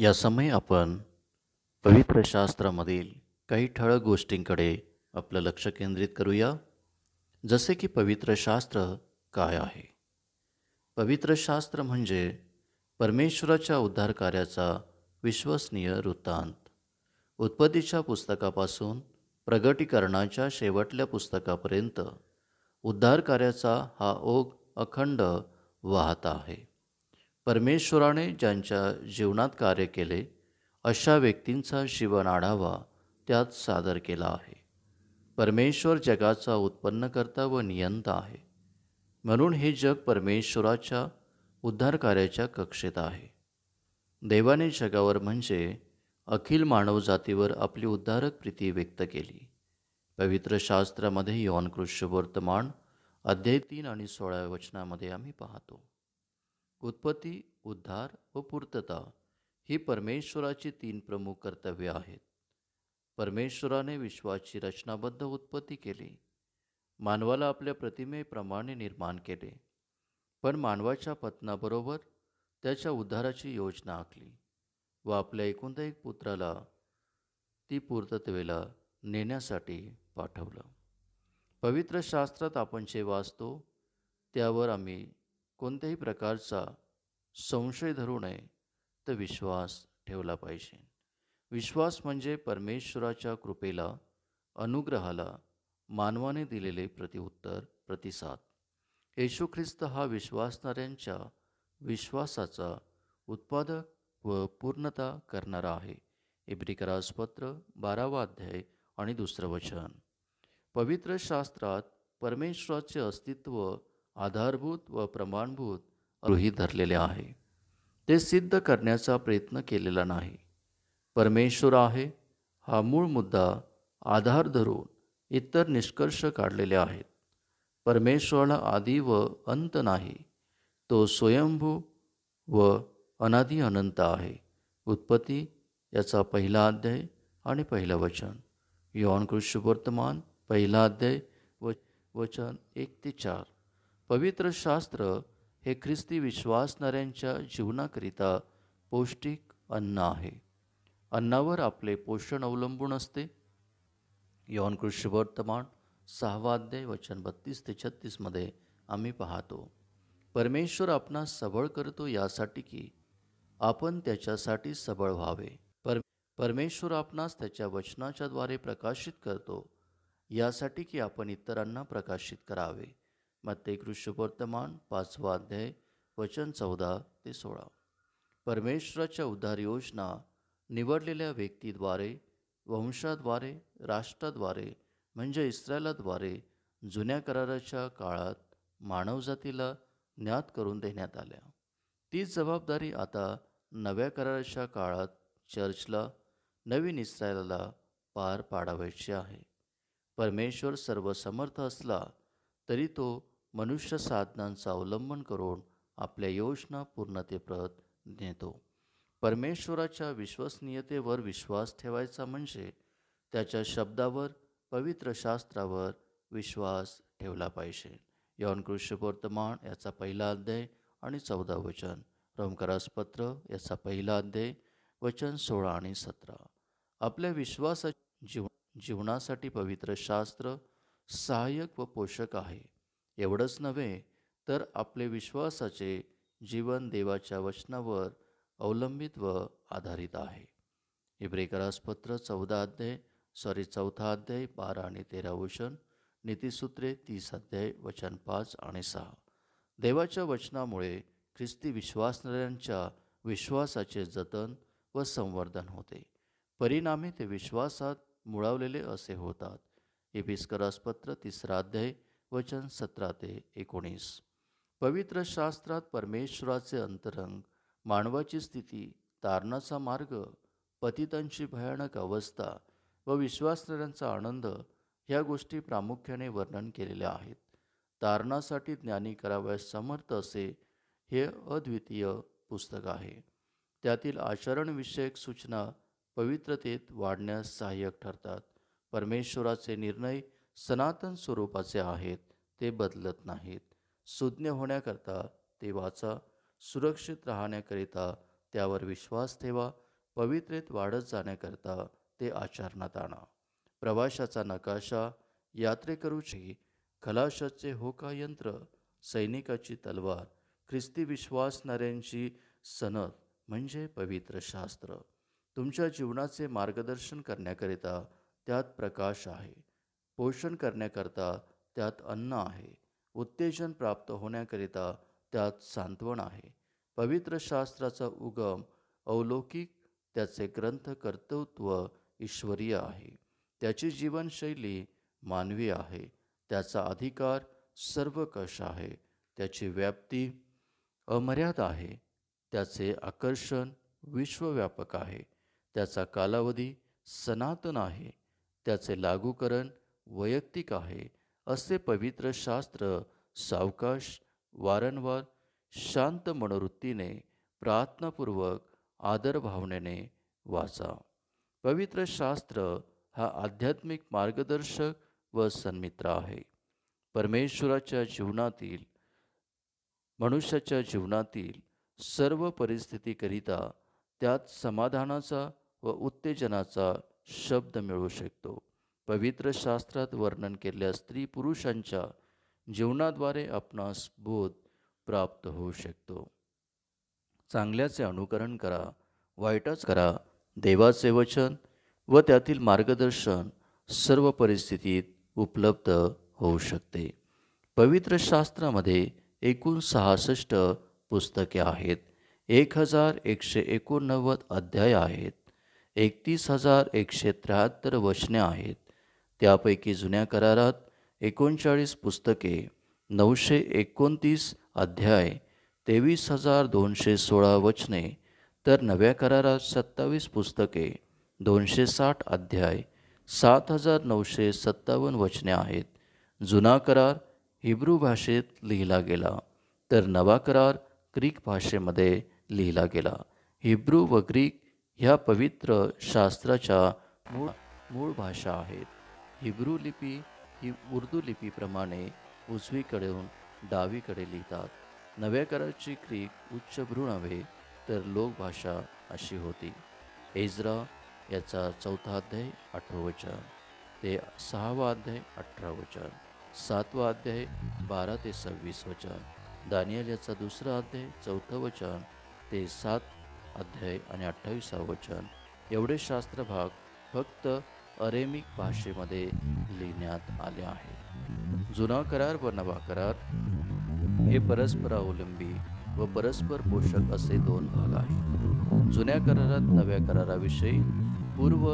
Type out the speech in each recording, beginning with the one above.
यासमय आपण पवित्र शास्त्रामधील काही ठळक गोष्टींकडे आपलं लक्ष केंद्रित करूया जसे की पवित्र शास्त्र काय आहे पवित्र शास्त्र म्हणजे परमेश्वराच्या उद्धारकार्याचा विश्वसनीय वृत्तांत उत्पत्तीच्या पुस्तकापासून प्रगटीकरणाच्या शेवटल्या पुस्तकापर्यंत उद्धारकार्याचा हा ओघ अखंड वाहत आहे परमेश्वराने ज्यांच्या जीवनात कार्य केले अशा व्यक्तींचा जीवन आढावा त्यात सादर केला आहे परमेश्वर जगाचा उत्पन्नकर्ता व नियंता आहे म्हणून हे जग परमेश्वराच्या उद्धारकार्याच्या कक्षेत आहे देवाने जगावर म्हणजे अखिल मानवजातीवर आपली उद्धारक प्रीती व्यक्त केली पवित्र शास्त्रामध्ये यौन कृष्य वर्तमान अध्याय तीन आणि सोळाव्या वचनामध्ये आम्ही पाहतो उत्पत्ती उद्धार व पूर्तता ही परमेश्वराची तीन प्रमुख कर्तव्ये आहेत परमेश्वराने विश्वाची रचनाबद्ध उत्पत्ती केली मानवाला आपल्या प्रतिमेप्रमाणे निर्माण केले पण मानवाच्या पत्नाबरोबर त्याच्या उद्धाराची योजना आखली व आपल्या एकूणता एक पुत्राला ती पूर्तत्वेला नेण्यासाठी पाठवलं पवित्र शास्त्रात आपण जे वाचतो त्यावर आम्ही कोणत्याही प्रकारचा संशय धरू नये तर विश्वास ठेवला पाहिजे विश्वास म्हणजे परमेश्वराच्या कृपेला अनुग्रहाला मानवाने दिलेले प्रतिउत्तर प्रतिसाद येशू ख्रिस्त हा विश्वासणाऱ्यांच्या विश्वासाचा उत्पादक व पूर्णता करणारा आहे इब्रिकराजपत्र बारावा अध्याय आणि दुसरं वचन पवित्र शास्त्रात परमेश्वराचे अस्तित्व आधारभूत व प्रमाणभूत गृहीत धरलेले आहे ते सिद्ध करण्याचा प्रयत्न केलेला नाही परमेश्वर आहे हा मूळ मुद्दा आधार धरून इतर निष्कर्ष काढलेले आहेत परमेश्वराला आदी व अंत नाही तो स्वयंभू व अनादी अनंत आहे उत्पत्ती याचा पहिला अध्याय आणि पहिलं वचन योन कृष्ण वर्तमान पहिला अध्याय व वचन एक ते चार पवित्र शास्त्र हे ख्रिस्ती विश्वासणाऱ्यांच्या जीवनाकरिता पौष्टिक अन्न आहे अन्नावर आपले पोषण अवलंबून असते यौन कृषी वर्तमान सहावाध्याय वचन बत्तीस ते छत्तीसमध्ये आम्ही पाहतो परमेश्वर आपणास सबळ करतो यासाठी की आपण त्याच्यासाठी सबळ व्हावे पर परमेश्वर आपणास त्याच्या वचनाच्याद्वारे प्रकाशित करतो यासाठी की आपण इतरांना प्रकाशित करावे मत्ते कृष्णवर्तमान पाचवा अध्याय वचन चौदा ते सोळा परमेश्वराच्या उद्धार योजना निवडलेल्या व्यक्तीद्वारे वंशाद्वारे राष्ट्राद्वारे म्हणजे इस्रायलाद्वारे जुन्या कराराच्या काळात मानवजातीला ज्ञात करून देण्यात आल्या तीच जबाबदारी आता नव्या कराराच्या काळात चर्चला नवीन इस्रायला पार पाडावायची आहे परमेश्वर सर्वसमर्थ असला तरी तो मनुष्य साधनांचा अवलंबन करून आपल्या योजना पूर्णतेप्रत नेतो परमेश्वराच्या विश्वसनीयतेवर विश्वास ठेवायचा म्हणजे त्याच्या शब्दावर पवित्र शास्त्रावर विश्वास ठेवला पाहिजे यवन वर्तमान याचा पहिला अध्याय आणि चौदा वचन रोमकरासपत्र याचा पहिला अध्याय वचन सोळा आणि सतरा आपल्या विश्वासा जीव जीवनासाठी पवित्र शास्त्र सहाय्यक व पोषक आहे एवढंच नव्हे तर आपले विश्वासाचे जीवन देवाच्या वचनावर अवलंबित व आधारित आहे इब्रेकरासपत्र चौदा अध्याय सॉरी चौथा अध्याय बारा आणि तेरा वचन नीतीसूत्रे तीस अध्याय वचन पाच आणि सहा देवाच्या वचनामुळे ख्रिस्ती विश्वासणाऱ्यांच्या विश्वासाचे जतन व संवर्धन होते परिणामी ते विश्वासात मुळावलेले असे होतात इबिस्करासपत्र तिसरा अध्याय वचन सतरा ते एकोणीस पवित्र शास्त्रात परमेश्वराचे अंतरंग मानवाची स्थिती तारणाचा मार्ग पतितांची भयानक अवस्था व विश्वासणाऱ्यांचा आनंद ह्या गोष्टी प्रामुख्याने वर्णन केलेल्या आहेत तारणासाठी ज्ञानी करावयास समर्थ असे हे अद्वितीय पुस्तक आहे त्यातील आचरणविषयक सूचना पवित्रतेत वाढण्यास सहाय्यक ठरतात परमेश्वराचे निर्णय सनातन स्वरूपाचे आहेत ते बदलत नाहीत सुज्ञ होण्याकरता वाचा सुरक्षित राहण्याकरिता त्यावर विश्वास ठेवा पवित्रेत वाढत जाण्याकरता ते आचरणात आणा प्रवाशाचा नकाशा यात्रेकरूची खलाशाचे होका यंत्र सैनिकाची तलवार ख्रिस्ती विश्वासणाऱ्यांची सनद म्हणजे पवित्र शास्त्र तुमच्या जीवनाचे मार्गदर्शन करण्याकरिता त्यात प्रकाश आहे पोषण करण्याकरता त्यात अन्न आहे उत्तेजन प्राप्त होण्याकरिता त्यात सांत्वन आहे पवित्र शास्त्राचा उगम अवलौकिक त्याचे ग्रंथ कर्तृत्व ईश्वरीय आहे त्याची जीवनशैली मानवी आहे त्याचा अधिकार सर्वकष आहे त्याची व्याप्ती अमर्याद आहे त्याचे आकर्षण विश्वव्यापक आहे त्याचा कालावधी सनातन आहे त्याचे लागूकरण वैयक्तिक आहे असे पवित्र शास्त्र सावकाश वारंवार शांत मनोवृत्तीने प्रार्थनापूर्वक आदर भावनेने वाचा पवित्र शास्त्र हा आध्यात्मिक मार्गदर्शक व सन्मित्र आहे परमेश्वराच्या जीवनातील मनुष्याच्या जीवनातील सर्व परिस्थितीकरिता त्यात समाधानाचा व उत्तेजनाचा शब्द मिळू शकतो पवित्र शास्त्रात वर्णन केलेल्या स्त्री पुरुषांच्या जीवनाद्वारे आपणास बोध प्राप्त होऊ शकतो चांगल्याचे अनुकरण करा वाईटच करा देवाचे वचन व त्यातील मार्गदर्शन सर्व परिस्थितीत उपलब्ध होऊ शकते पवित्र शास्त्रामध्ये एकूण सहासष्ट पुस्तके आहेत एक हजार एकशे एकोणनव्वद अध्याय आहेत एकतीस हजार एकशे त्र्याहत्तर वचने आहेत त्यापैकी जुन्या करारात एकोणचाळीस पुस्तके नऊशे एकोणतीस अध्याय तेवीस हजार दोनशे सोळा वचने तर नव्या करारात सत्तावीस पुस्तके दोनशे साठ अध्याय सात हजार नऊशे सत्तावन्न वचने आहेत जुना करार हिब्रू भाषेत लिहिला गेला तर नवा करार ग्रीक भाषेमध्ये लिहिला गेला हिब्रू व ग्रीक ह्या पवित्र शास्त्राच्या मूळ मूळ भाषा आहेत हिब्रू लिपी ही उर्दू लिपीप्रमाणे उजवीकडून डावीकडे लिहितात नव्या कराची क्रीक भ्रूण हवे तर लोकभाषा अशी होती एजरा याचा चौथा अध्याय आठवं वचन ते सहावा अध्याय अठरा वचन सातवा अध्याय बारा ते सव्वीस वचन दानियल याचा दुसरा अध्याय चौथं वचन ते सात अध्याय आणि अठ्ठावीसावं वचन एवढे शास्त्रभाग फक्त अरेमिक भाषेमध्ये लिहिण्यात आले आहे जुना करार व नवा करार हे परस्परावलंबी व परस्पर पोषक असे दोन भाग आहेत जुन्या करारात नव्या कराराविषयी पूर्व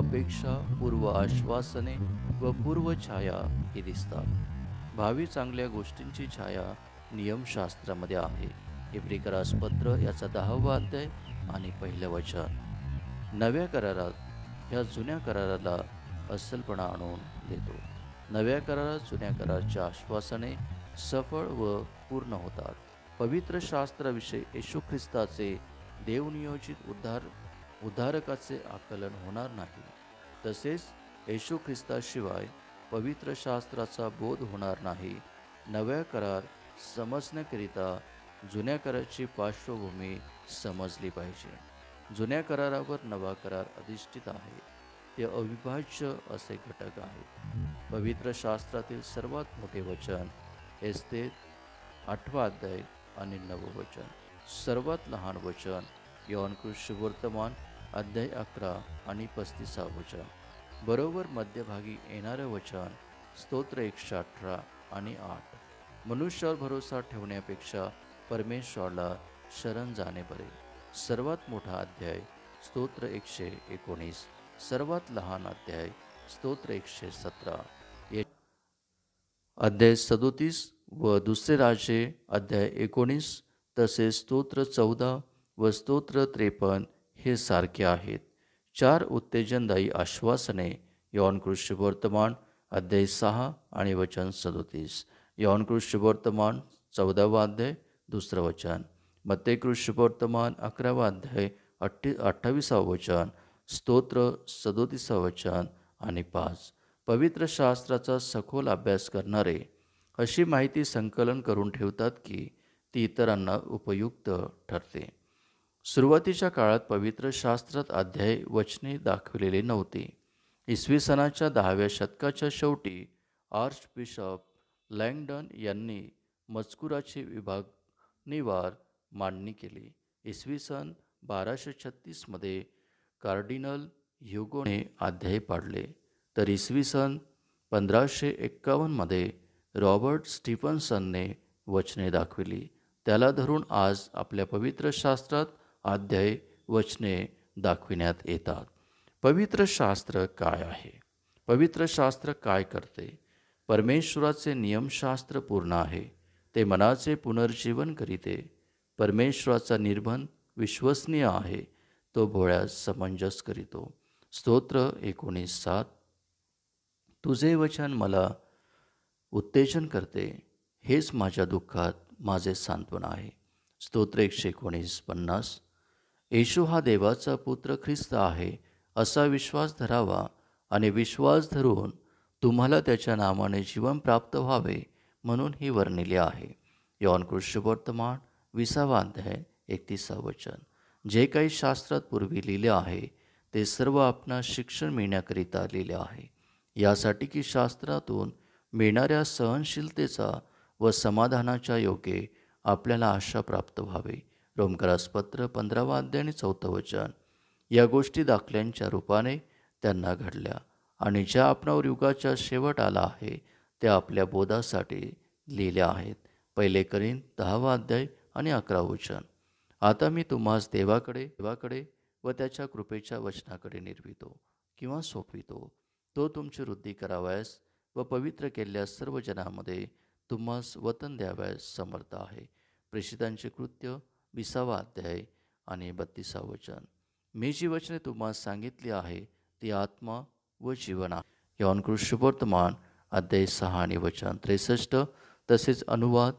अपेक्षा पूर्व आश्वासने व पूर्व छाया ही दिसतात भावी चांगल्या गोष्टींची छाया नियमशास्त्रामध्ये आहे प्रिकरास पत्र याचा दहावा अध्याय आणि पहिलं वचन नव्या करारात ह्या जुन्या कराराला अस्सलपणा आणून देतो नव्या करारात जुन्या कराराच्या आश्वासने सफळ व पूर्ण होतात पवित्र शास्त्राविषयी येशू ख्रिस्ताचे देवनियोजित उद्धार उद्धारकाचे आकलन होणार नाही तसेच येशू ख्रिस्ताशिवाय पवित्र शास्त्राचा बोध होणार नाही नव्या करार समजण्याकरिता जुन्या कराची पार्श्वभूमी समजली पाहिजे जुन्या करारावर नवा करार अधिष्ठित आहे ते अविभाज्य असे घटक आहेत पवित्र शास्त्रातील सर्वात मोठे वचन एस्ते आठवा अध्याय आणि नववचन सर्वात लहान वचन यवनकृष्ण वर्तमान अध्याय अकरा आणि पस्तीसा वचन बरोबर मध्यभागी येणारं वचन स्तोत्र एकशे अठरा आणि आठ मनुष्यावर भरोसा ठेवण्यापेक्षा परमेश्वरला शरण जाणे बरे सर्वात मोठा अध्याय स्तोत्र एकशे एकोणीस सर्वात लहान अध्याय स्तोत्र एकशे सतरा अध्याय सदोतीस व दुसरे राजे अध्याय एकोणीस तसेच स्तोत्र चौदा व स्तोत्र त्रेपन्न हे सारखे आहेत चार उत्तेजनदायी आश्वासने यौन कृष्य वर्तमान अध्याय सहा आणि वचन सदोतीस यौन कृष्य वर्तमान चौदावा अध्याय दुसरं वचन मत्तेकृष वर्तमान अकरावा अध्याय अठ्ठी अठ्ठावीसावं वचन स्तोत्र सदोतीसावं वचन आणि पाच पवित्र शास्त्राचा सखोल अभ्यास करणारे अशी माहिती संकलन करून ठेवतात की ती इतरांना उपयुक्त ठरते सुरुवातीच्या काळात पवित्र शास्त्रात अध्याय वचने दाखवलेले नव्हते इसवी सणाच्या दहाव्या शतकाच्या शेवटी आर्च बिशप लँगडन यांनी मजकुराचे विभाग निवार मांडणी केली इसवी सन बाराशे छत्तीसमध्ये कार्डिनल ह्युगोने अध्याय पाडले तर इसवी सन पंधराशे एक्कावन्नमध्ये रॉबर्ट स्टीफन्सनने वचने दाखविली त्याला धरून आज आपल्या पवित्र शास्त्रात अध्याय वचने दाखविण्यात येतात पवित्र शास्त्र काय आहे पवित्र शास्त्र काय करते परमेश्वराचे नियमशास्त्र पूर्ण आहे ते मनाचे पुनर्जीवन करीते परमेश्वराचा निर्बंध विश्वसनीय आहे तो भोळ्यास समंजस करीतो स्तोत्र एकोणीस सात तुझे वचन मला उत्तेजन करते हेच माझ्या दुःखात माझे सांत्वन आहे स्तोत्र एकशे एकोणीस पन्नास येशू हा देवाचा पुत्र ख्रिस्त आहे असा विश्वास धरावा आणि विश्वास धरून तुम्हाला त्याच्या नावाने जीवन प्राप्त व्हावे म्हणून ही वर्णिली आहे यौन वर्तमान विसावा अध्याय एकतीसा वचन जे काही शास्त्रात पूर्वी लिहिले आहे ते सर्व आपण शिक्षण मिळण्याकरिता लिहिले आहे यासाठी की शास्त्रातून मिळणाऱ्या सहनशीलतेचा व समाधानाच्या योगे आपल्याला आशा प्राप्त व्हावी रोमकरासपत्र पंधरावा अध्याय आणि चौथं वचन या गोष्टी दाखल्यांच्या रूपाने त्यांना घडल्या आणि ज्या आपणावर युगाचा शेवट आला आहे त्या आपल्या बोधासाठी लिहिल्या आहेत पहिले करीन दहावा अध्याय आणि अकरा वचन आता मी तुम्हास देवाकडे देवाकडे व त्याच्या कृपेच्या वचनाकडे निर्वितो किंवा सोपवितो तो तुमची वृद्धी करावयास व पवित्र केलेल्या सर्व जनामध्ये तुम्हास वतन द्यावयास समर्थ आहे प्रेषितांचे कृत्य विसावा अध्याय आणि बत्तीसा वचन मी जी वचने तुम्हाला सांगितली आहे ती आत्मा व जीवन आहे कृष्ण वर्तमान अध्याय सहा आणि वचन त्रेसष्ट तसेच अनुवाद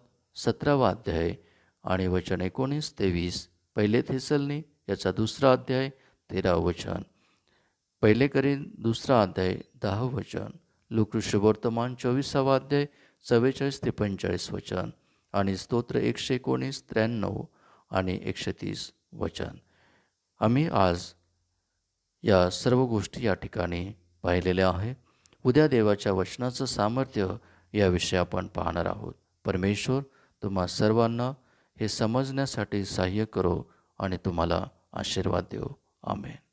सतरावा अध्याय आणि वचन एकोणीस तेवीस पहिले थेसलनी याचा दुसरा अध्याय तेरा वचन पहिले करीन दुसरा अध्याय दहा वचन लुकृष्यवर्तमान चोवीसावा अध्याय चव्वेचाळीस ते पंचेचाळीस वचन आणि स्तोत्र एकशे एकोणीस त्र्याण्णव आणि एकशे तीस वचन आम्ही आज या सर्व गोष्टी या ठिकाणी पाहिलेल्या आहे उद्या देवाच्या वचनाचं सामर्थ्य याविषयी आपण पाहणार आहोत परमेश्वर तुम्हा सर्वांना हे समजण्यासाठी सहाय्य करो आणि तुम्हाला आशीर्वाद देऊ आमेन